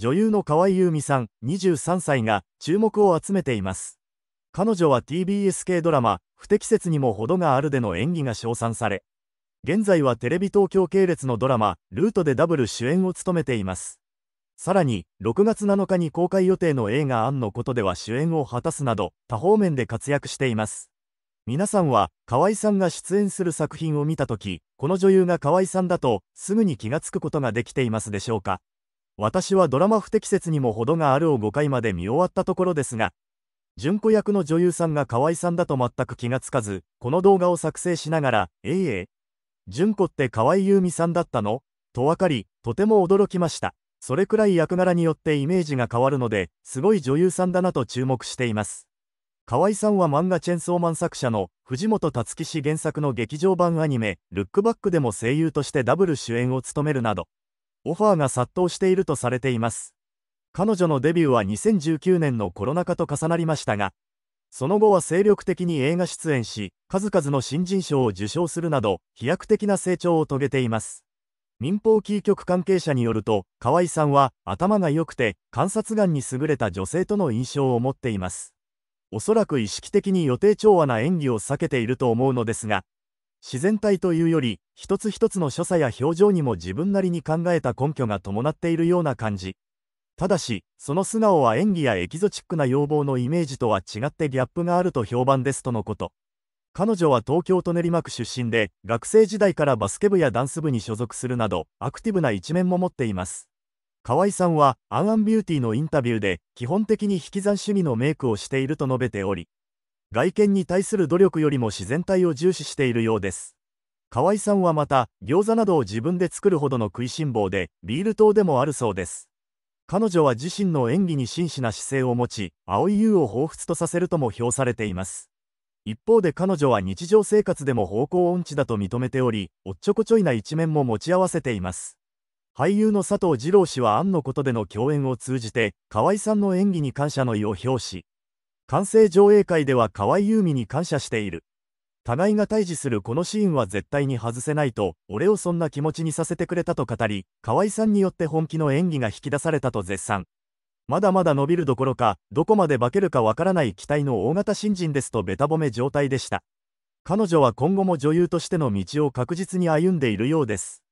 女優の河合優美さん23歳が注目を集めています彼女は TBS 系ドラマ「不適切にも程がある」での演技が称賛され現在はテレビ東京系列のドラマ「ルート」でダブル主演を務めていますさらに6月7日に公開予定の映画「アンのこと」では主演を果たすなど多方面で活躍しています皆さんは河合さんが出演する作品を見た時この女優が河合さんだとすぐに気がつくことができていますでしょうか私はドラマ不適切にも程があるを5回まで見終わったところですが、純子役の女優さんが河合さんだと全く気がつかず、この動画を作成しながら、えいえ、純子って河合優美さんだったのと分かり、とても驚きました。それくらい役柄によってイメージが変わるので、すごい女優さんだなと注目しています。河合さんは漫画チェンソーマン作者の藤本達樹氏原作の劇場版アニメ、ルックバックでも声優としてダブル主演を務めるなど、オファーが殺到しているとされています。彼女のデビューは2019年のコロナ禍と重なりましたが、その後は精力的に映画出演し、数々の新人賞を受賞するなど、飛躍的な成長を遂げています。民放キー局関係者によると、河合さんは頭が良くて、観察眼に優れた女性との印象を持っています。おそらく意識的に予定調和な演技を避けていると思うのですが、自然体というより一つ一つの所作や表情にも自分なりに考えた根拠が伴っているような感じただしその素顔は演技やエキゾチックな要望のイメージとは違ってギャップがあると評判ですとのこと彼女は東京都練馬区出身で学生時代からバスケ部やダンス部に所属するなどアクティブな一面も持っています河合さんはアンアンビューティーのインタビューで基本的に引き算主義のメイクをしていると述べており外見に対する努力よりも自然体を重視しているようです。河合さんはまた、餃子などを自分で作るほどの食いしん坊で、ビール糖でもあるそうです。彼女は自身の演技に真摯な姿勢を持ち、青い優を彷彿とさせるとも評されています。一方で彼女は日常生活でも方向音痴だと認めており、おっちょこちょいな一面も持ち合わせています。俳優の佐藤二朗氏はアンのことでの共演を通じて、河合さんの演技に感謝の意を表し、完成上映会では河合優美に感謝している。互いが対峙するこのシーンは絶対に外せないと、俺をそんな気持ちにさせてくれたと語り、河合さんによって本気の演技が引き出されたと絶賛。まだまだ伸びるどころか、どこまで化けるかわからない期待の大型新人ですとべた褒め状態でした。彼女は今後も女優としての道を確実に歩んでいるようです。